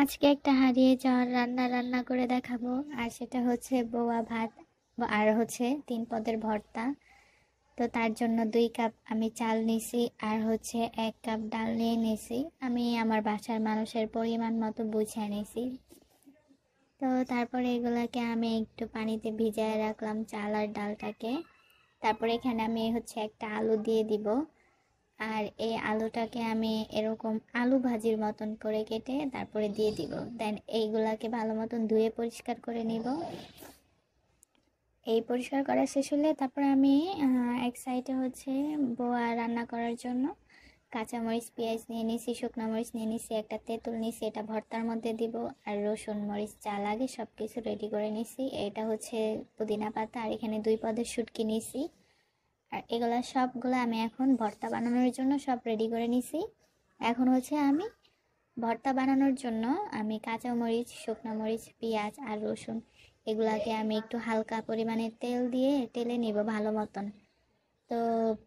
আজকে একটা হারিয়ে যাওয়ার রান্না রান্না করে দেখাবো আর সেটা হচ্ছে বোয়া ভাত আর হচ্ছে তিন পদের ভর্তা তো তার জন্য দুই কাপ আমি চাল নিছি আর হচ্ছে এক কাপ ডাল নিয়ে নিছি আমি আমার বাসার মানুষের পরিমাণ মতো বুঝে নিছি তো তারপরে এগুলাকে আমি একটু পানিতে ভিজায় রাখলাম চাল আর ডালটাকে তারপরে এখানে আমি হচ্ছে একটা আলু দিয়ে দিব আর এই আলুটাকে আমি এরকম আলু ভাজির মতন করে কেটে তারপরে দিয়ে দিব দেন এইগুলাকে ভালো মতন ধুয়ে পরিষ্কার করে নিব এই পরিষ্কার করা শেষ হলে তারপরে আমি এক সাইডে হচ্ছে বোয়া রান্না করার জন্য কাঁচামরিচ পেঁয়াজ নিয়ে নিছি শুকনো মরিচ নিয়ে নিছি একটা তেঁতুল নিছি এটা ভর্তার মধ্যে দিব আর রসুন মরিচ চা লাগে সব কিছু রেডি করে নিছি এটা হচ্ছে পুদিনা পাতা আর এখানে দুই পদের শুটকি নিছি আর এগুলো সবগুলো আমি এখন ভর্তা বানানোর জন্য সব রেডি করে নিছি এখন হচ্ছে আমি ভর্তা বানানোর জন্য আমি কাঁচা মরিচ শুকনো মরিচ পেঁয়াজ আর রসুন এগুলাকে আমি একটু হালকা পরিমাণে তেল দিয়ে তেলে নেব ভালো মতন তো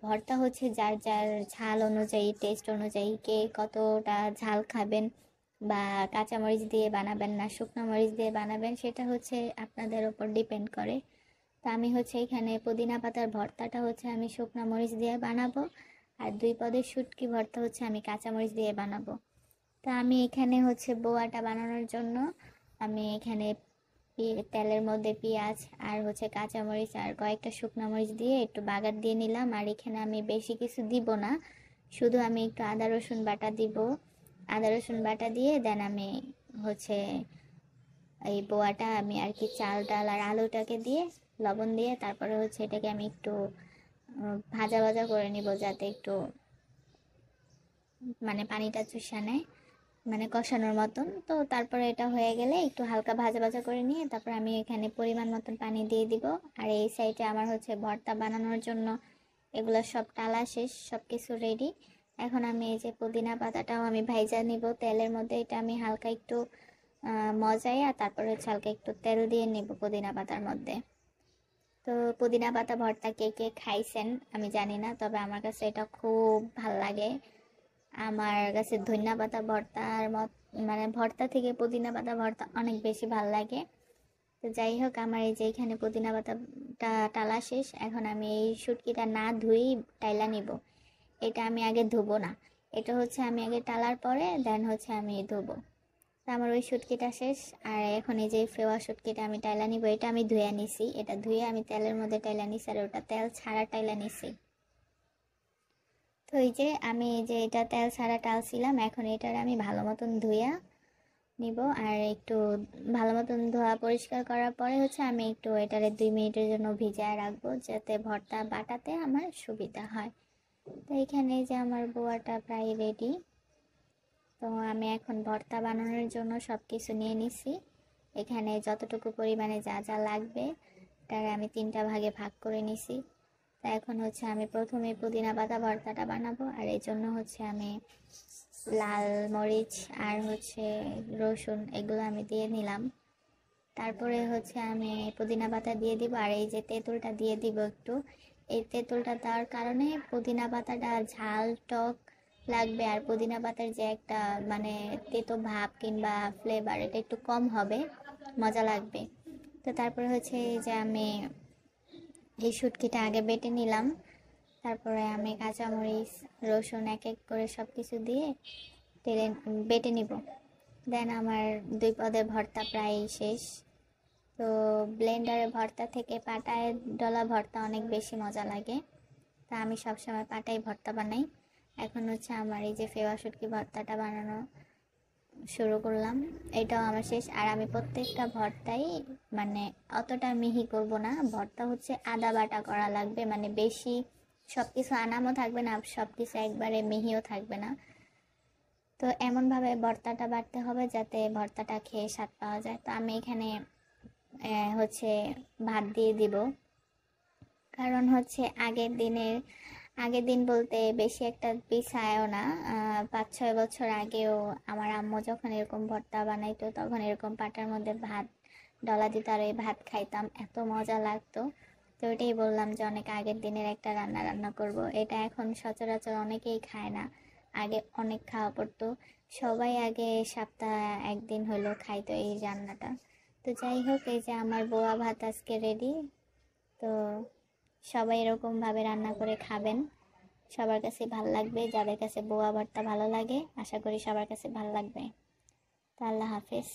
ভর্তা হচ্ছে যার যার ঝাল অনুযায়ী টেস্ট অনুযায়ী কে কতটা ঝাল খাবেন বা কাঁচামরিচ দিয়ে বানাবেন না শুকনো মরিচ দিয়ে বানাবেন সেটা হচ্ছে আপনাদের ওপর ডিপেন্ড করে তো আমি হচ্ছে এখানে পুদিনা পাতার ভর্তাটা হচ্ছে আমি শুকনা মরিচ দিয়ে বানাবো আর দুই পদের শুটকি ভর্তা হচ্ছে আমি কাঁচামরিচ দিয়ে বানাবো তো আমি এখানে হচ্ছে বোয়াটা বানানোর জন্য আমি এখানে তেলের মধ্যে পেঁয়াজ আর হচ্ছে কাঁচামরিচ আর কয়েকটা শুকনো মরিচ দিয়ে একটু বাগার দিয়ে নিলাম আর এখানে আমি বেশি কিছু দিব না শুধু আমি একটু আদা রসুন বাটা দিব আদা রসুন বাটা দিয়ে দেন আমি হচ্ছে এই বোয়াটা আমি আর কি চাল ডাল আর আলুটাকে দিয়ে লবণ দিয়ে তারপরে হচ্ছে এটাকে আমি একটু ভাজা ভাজা করে নিব যাতে একটু মানে পানিটা চুষা নেয় মানে কষানোর মতন তো তারপরে এটা হয়ে গেলে একটু হালকা ভাজা ভাজা করে নিয়ে তারপর আমি এখানে পরিমাণ মতন পানি দিয়ে দিব আর এই সাইডে আমার হচ্ছে ভর্তা বানানোর জন্য এগুলো সব টালা শেষ সব কিছু রেডি এখন আমি এই যে পুদিনা পাতাটাও আমি ভাইজা নিব তেলের মধ্যে এটা আমি হালকা একটু মজাই আর তারপরে হচ্ছে হালকা একটু তেল দিয়ে নিব পুদিনা পাতার মধ্যে তো পুদিনা পাতা ভর্তা কে কে খাইছেন আমি জানি না তবে আমার কাছে এটা খুব ভাল লাগে আমার কাছে ধনিয়া পাতা ভর্তার মত মানে ভর্তা থেকে পুদিনা পাতা ভর্তা অনেক বেশি ভাল লাগে তো যাই হোক আমার এই যে এখানে পুদিনা পাতাটা টালা শেষ এখন আমি এই শুটকিটা না ধুই টাইলা নিব এটা আমি আগে ধুবো না এটা হচ্ছে আমি আগে টালার পরে দেন হচ্ছে আমি ধুবো আমার ওই শুটকিটা শেষ আর এখন এই যে ফেওয়া শুটকিটা আমি টাইলা নিব এটা আমি ধুয়ে নিছি এটা ধুয়ে আমি তেলের মধ্যে টাইলা নিছি আর ওটা তেল ছাড়া টাইলা নিছি তো এই যে আমি এই যে এটা তেল ছাড়া টাল ছিলাম এখন এটার আমি ভালো মতন ধুয়া নিব আর একটু ভালো মতন ধোয়া পরিষ্কার করার পরে হচ্ছে আমি একটু এটারে দুই মিনিটের জন্য ভিজায় রাখবো যাতে ভর্তা বাটাতে আমার সুবিধা হয় তো এখানে যে আমার বোয়াটা প্রায় রেডি তো আমি এখন ভর্তা বানানোর জন্য সব কিছু নিয়ে নিছি এখানে যতটুকু পরিমাণে যা যা লাগবে তার আমি তিনটা ভাগে ভাগ করে নিছি তা এখন হচ্ছে আমি প্রথমে পুদিনা পাতা ভর্তাটা বানাবো আর এই জন্য হচ্ছে আমি লাল মরিচ আর হচ্ছে রসুন এগুলো আমি দিয়ে নিলাম তারপরে হচ্ছে আমি পুদিনা পাতা দিয়ে দিব আর এই যে তেঁতুলটা দিয়ে দিব একটু এই তেঁতুলটা দেওয়ার কারণে পুদিনা পাতাটা ঝাল টক লাগবে আর পুদিনা পাতার যে একটা মানে তেতো ভাব কিংবা ফ্লেভার এটা একটু কম হবে মজা লাগবে তো তারপরে হচ্ছে যে আমি এই শুটকিটা আগে বেটে নিলাম তারপরে আমি কাঁচামরিচ রসুন এক এক করে সব কিছু দিয়ে টেলে বেটে নিব দেন আমার দুই পদের ভর্তা প্রায় শেষ তো ব্লেন্ডারে ভর্তা থেকে পাটায় ডলা ভর্তা অনেক বেশি মজা লাগে তা আমি সবসময় পাটাই ভর্তা বানাই এখন হচ্ছে আমার এই যে ফেওয়া সুটকি ভর্তাটা বানানো শুরু করলাম এটাও আমার শেষ আর আমি প্রত্যেকটা ভর্তাই মানে অতটা মিহি করব না ভর্তা হচ্ছে আদা বাটা করা লাগবে মানে বেশি সব কিছু আনামও থাকবে না সব কিছু একবারে মিহিও থাকবে না তো এমনভাবে ভর্তাটা বাড়তে হবে যাতে ভর্তাটা খেয়ে স্বাদ পাওয়া যায় তো আমি এখানে হচ্ছে ভাত দিয়ে দিব কারণ হচ্ছে আগের দিনের আগের দিন বলতে বেশি একটা পিছায়ও না পাঁচ ছয় বছর আগেও আমার আম্মু যখন এরকম ভর্তা বানাইতো তখন এরকম পাটার মধ্যে ভাত ডলা দিত আর ওই ভাত খাইতাম এত মজা লাগতো তো ওইটাই বললাম যে অনেক আগের দিনের একটা রান্না রান্না করব। এটা এখন সচরাচর অনেকেই খায় না আগে অনেক খাওয়া পড়তো সবাই আগে সপ্তাহে একদিন হলো খাইতো এই রান্নাটা তো যাই হোক এই যে আমার বোয়া ভাত আজকে রেডি তো সবাই এরকমভাবে রান্না করে খাবেন সবার কাছে ভাল লাগবে যাদের কাছে বোয়া বার্তা ভালো লাগে আশা করি সবার কাছে ভাল লাগবে তা আল্লাহ হাফেজ